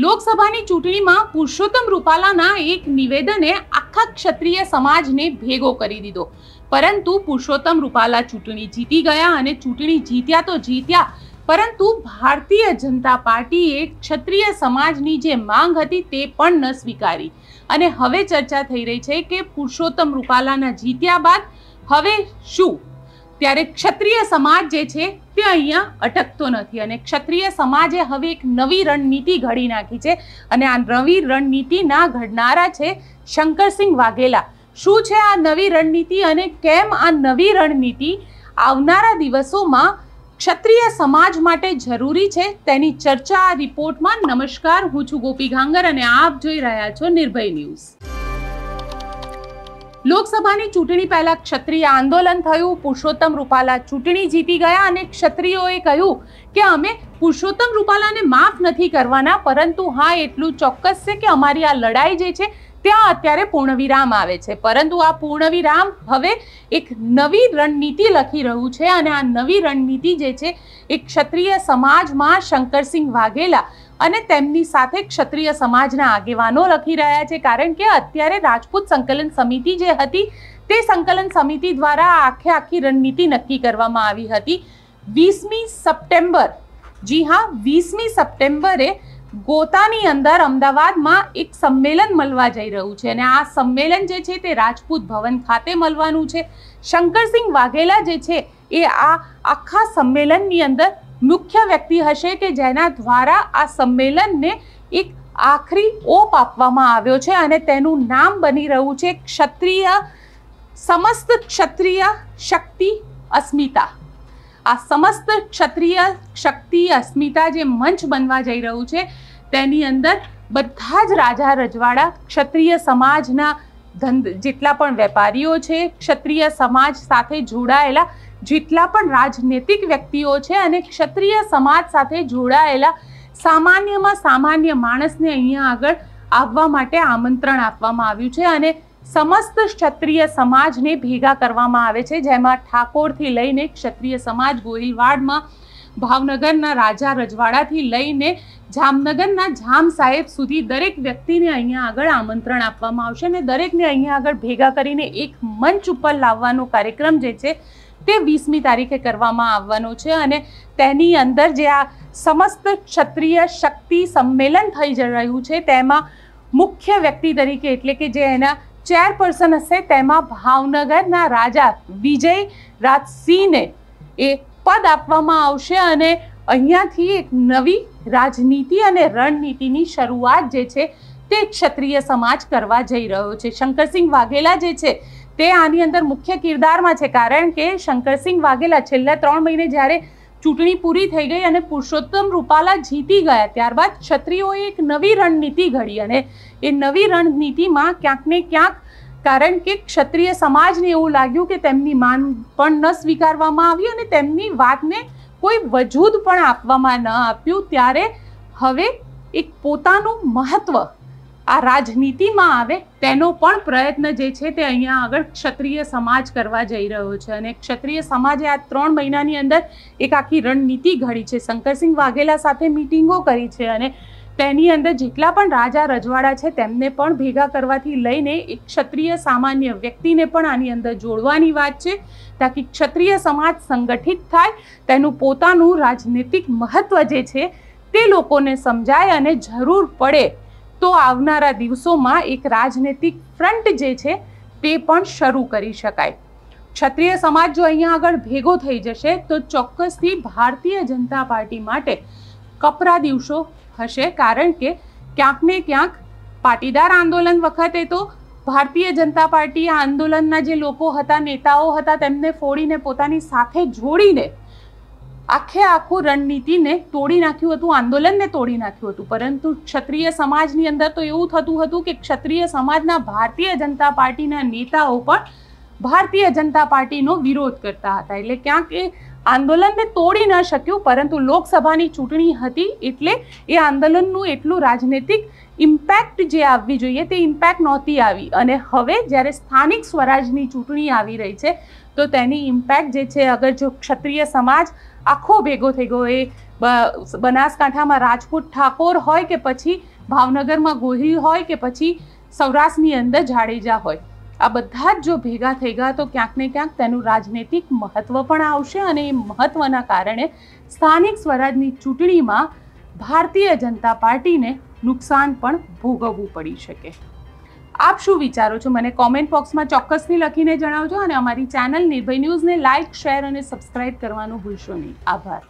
લોકસભાની ચૂંટણીમાં પુરુષોત્તમ રૂપાલાના એક નિવેદને આખા ક્ષત્રિય સમાજને ભેગો કરી દીધો પરંતુ પુરુષોત્તમ રૂપાલા ચૂંટણી જીતી ગયા અને ચૂંટણી જીત્યા તો જીત્યા પરંતુ ભારતીય જનતા પાર્ટીએ ક્ષત્રિય સમાજની જે માંગ હતી તે પણ ન સ્વીકારી અને હવે ચર્ચા થઈ રહી છે કે પુરુષોત્તમ રૂપાલાના જીત્યા બાદ હવે શું ત્યારે ક્ષત્રિય સમાજ જે છે તે અહીંયા અટકતો નથી અને ક્ષત્રિય સમાજે હવે એક નવી રણનીતિ ઘડી નાખી છે અને આ નવી રણનીતિના ઘડનારા છે શંકરસિંહ વાઘેલા શું છે આ નવી રણનીતિ અને કેમ આ નવી રણનીતિ આવનારા દિવસોમાં ક્ષત્રિય સમાજ માટે જરૂરી છે તેની ચર્ચા આ રિપોર્ટમાં નમસ્કાર હું છું ગોપી ઘાંગર અને આપ જોઈ રહ્યા છો નિર્ભય ન્યૂઝ લોકસભાની ચૂંટણી પહેલા ક્ષત્રિય આંદોલન થયું પુરુષોત્તમ રૂપાલા ચૂંટણી જીતી ગયા અને ક્ષત્રિયોએ કહ્યું કે અમે પુરુષોત્તમ રૂપાલાને માફ નથી કરવાના પરંતુ હા એટલું ચોક્કસ છે કે અમારી આ લડાઈ જે છે ત્યાં અત્યારે પૂર્ણવિરામ આવે છે પરંતુ આ પૂર્ણવિરામ હવે એક નવી રણનીતિ લખી રહ્યું છે અને આ નવી રણનીતિ જે છે એ ક્ષત્રિય સમાજમાં શંકરસિંહ વાઘેલા અને તેમની સાથે ક્ષત્રિય સમાજના આગેવાનો લખી રહ્યા છે કારણ કે અત્યારે રાજપૂત સંકલન સમિતિ જે હતી તે સંકલન સમિતિ દ્વારા આખે આખી રણનીતિ નક્કી કરવામાં આવી હતી વીસમી સપ્ટેમ્બર જી હા વીસમી સપ્ટેમ્બરે ગોતાની અંદર અમદાવાદમાં એક સંમેલન મળવા જઈ રહ્યું છે અને આ સંમેલન જે છે તે રાજપૂત ભવન ખાતે મળવાનું છે શંકરસિંહ વાઘેલા જે છે એ આ આખા સંમેલનની અંદર મુખ્ય વ્યક્તિ હશે કે જેના દ્વારા આ સંમેલનને એક આખરી ઓપ આપવામાં આવ્યો છે અને તેનું નામ બની રહ્યું છે ક્ષત્રિય સમસ્ત ક્ષત્રિય શક્તિ અસ્મિતા આ સમસ્ત ક્ષત્રિય શક્તિ અસ્મિતા જે મંચ બનવા જઈ રહ્યું છે તેની અંદર બધા જ રાજા રજવાડા ક્ષત્રિય સમાજના ધંધ જેટલા પણ વેપારીઓ છે ક્ષત્રિય સમાજ સાથે જોડાયેલા જેટલા પણ રાજનૈતિક વ્યક્તિઓ છે અને ક્ષત્રિય સમાજ સાથે જોડાયેલા સામાન્યમાં સામાન્ય માણસને અહીંયા આગળ આવવા માટે આમંત્રણ આપવામાં આવ્યું છે અને સમસ્ત ક્ષત્રિય સમાજને ભેગા કરવામાં આવે છે જેમાં ઠાકોરથી લઈને ક્ષત્રિય સમાજ ગોહિલવાડમાં ભાવનગરના રાજા રજવાડાથી લઈને જામનગરના જામ સાહેબ સુધી દરેક વ્યક્તિને અહીંયા આગળ આમંત્રણ આપવામાં આવશે અને દરેકને અહીંયા આગળ ભેગા કરીને એક મંચ ઉપર લાવવાનો કાર્યક્રમ જે છે તે વીસમી તારીખે કરવામાં આવવાનો છે અને તેની અંદર જે આ સમસ્ત ક્ષત્રિય શક્તિ સંમેલન થઈ જ રહ્યું છે તેમાં મુખ્ય વ્યક્તિ તરીકે એટલે કે જે એના ચેરપર્સન હશે તેમાં ભાવનગરના રાજા વિજય રાજસિંહને એ પદ આપવામાં આવશે અને અહીંયાથી એક નવી રાજનીતિ અને રણનીતિની શરૂઆત જે છે તે ક્ષત્રિય સમાજ કરવા જઈ રહ્યો છે શંકરસિંહ વાઘેલા જે છે તે આની અંદર મુખ્ય કિરદારમાં છે કારણ કે શંકરસિંહ વાઘેલા છેલ્લા ત્રણ મહિને જ્યારે ચૂંટણી પૂરી થઈ ગઈ અને પુરુષોત્તમ રૂપાલા જીતી ગયા ત્યારબાદ ક્ષત્રિયોએ એક નવી રણનીતિ ઘડી અને એ નવી રણનીતિમાં ક્યાંકને ક્યાંક કારણ કે ક્ષત્રિય સમાજને એવું લાગ્યું કે તેમની માન પણ ન સ્વીકારવામાં આવી અને તેમની વાતને કોઈ વજૂદ પણ આપવામાં ન આપ્યું ત્યારે હવે એક પોતાનું મહત્ત્વ આ રાજનીતિમાં આવે તેનો પણ પ્રયત્ન જે છે તે અહીંયા આગળ ક્ષત્રિય સમાજ કરવા જઈ રહ્યો છે અને ક્ષત્રિય સમાજે આ ત્રણ મહિનાની અંદર એક આખી રણનીતિ ઘડી છે શંકરસિંહ વાઘેલા સાથે મિટિંગો કરી છે અને તેની અંદર જેટલા પણ રાજા રજવાડા છે તેમને પણ ભેગા કરવાથી લઈને એક ક્ષત્રિય સામાન્ય વ્યક્તિને પણ આની અંદર જોડવાની વાત છે તાકી ક્ષત્રિય સમાજ સંગઠિત થાય તેનું પોતાનું રાજનીતિક મહત્ત્વ જે છે તે લોકોને સમજાય અને જરૂર પડે તો આવનારા દિવસોમાં એક રાજનૈતિક ફ્રન્ટ જે છે તે પણ શરૂ કરી શકાય ક્ષત્રિય સમાજ જો અહીંયા આગળ ભેગો થઈ જશે તો ચોક્કસથી ભારતીય જનતા પાર્ટી માટે કપરા દિવસો હશે કારણ કે ક્યાંક ને ક્યાંક પાટીદાર આંદોલન વખતે તો ભારતીય જનતા પાર્ટી આ આંદોલનના જે લોકો હતા નેતાઓ હતા તેમને ફોડીને પોતાની સાથે જોડીને આખે આખું રણનીતિને તોડી નાખ્યું હતું આંદોલનને તોડી નાખ્યું હતું પરંતુ ક્ષત્રિય સમાજની અંદર તો એવું થતું હતું કે ક્ષત્રિય સમાજના ભારતીય જનતા પાર્ટીના નેતાઓ પણ ભારતીય જનતા પાર્ટીનો વિરોધ કરતા હતા એટલે ક્યાંક એ આંદોલનને તોડી ન શક્યું પરંતુ લોકસભાની ચૂંટણી હતી એટલે એ આંદોલનનું એટલું રાજનૈતિક ઇમ્પેક્ટ જે આવવી જોઈએ તે ઇમ્પેક્ટ નહોતી આવી અને હવે જ્યારે સ્થાનિક સ્વરાજની ચૂંટણી આવી રહી છે તો તેની ઇમ્પેક્ટ જે છે અગર જો ક્ષત્રિય સમાજ આખો ભેગો થઈ ગયો એ બનાસકાંઠામાં રાજપૂત ઠાકોર હોય કે પછી ભાવનગરમાં ગોહિલ હોય કે પછી સૌરાષ્ટ્રની અંદર જાડેજા હોય આ બધા જ જો ભેગા થઈ ગયા તો ક્યાંક ને ક્યાંક તેનું રાજનૈતિક મહત્ત્વ પણ આવશે અને એ મહત્ત્વના કારણે સ્થાનિક સ્વરાજની ચૂંટણીમાં ભારતીય જનતા પાર્ટીને નુકસાન પણ ભોગવવું પડી શકે આપ શું વિચારો છો મને કોમેન્ટ બોક્સમાં ચોક્કસથી લખીને જણાવજો અને અમારી ચેનલ નિર્ભય ન્યૂઝને લાઇક શેર અને સબસ્ક્રાઇબ કરવાનું ભૂલશો નહીં આભાર